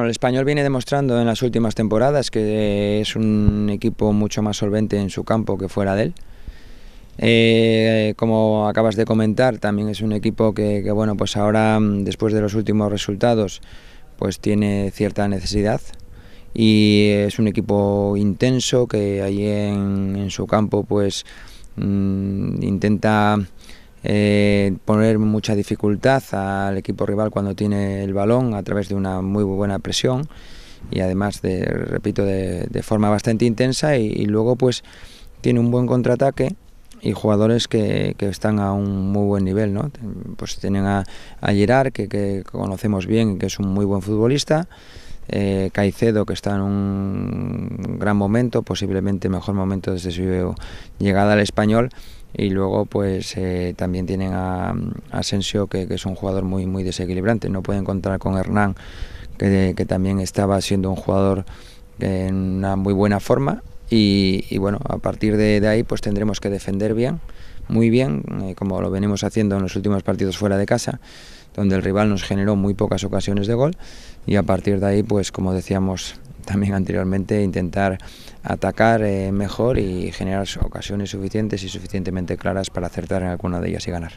El español viene demostrando en las últimas temporadas que es un equipo mucho más solvente en su campo que fuera de él. Eh, como acabas de comentar, también es un equipo que, bueno, pues ahora mm, después de los últimos resultados, pues tiene cierta necesidad y es un equipo intenso que allí en, su campo, pues mm, intenta eh, poner mucha dificultad al equipo rival cuando tiene el balón a través de una muy buena presión y además, de, repito, de, forma bastante intensa y, luego pues tiene un buen contraataque y jugadores que, están a un muy buen nivel, ¿no? Pues tienen a, a Gerard, que, que conocemos bien, que es un muy buen futbolista, eh, Caicedo, que está en un gran momento, posiblemente mejor momento desde su llegada al español. Y luego, pues eh, también tienen a, mm, Asensio que, es un jugador muy, muy desequilibrante. No pueden contar con Hernán, que, también estaba siendo un jugador en una muy buena forma. Y, bueno, a partir de, ahí, pues tendremos que defender bien, muy bien, eh, como lo venimos haciendo en los últimos partidos fuera de casa donde el rival nos generó muy pocas ocasiones de gol y a partir de ahí, pues como decíamos también anteriormente, intentar atacar eh, mejor y generar ocasiones suficientes y suficientemente claras para acertar en alguna de ellas y ganar.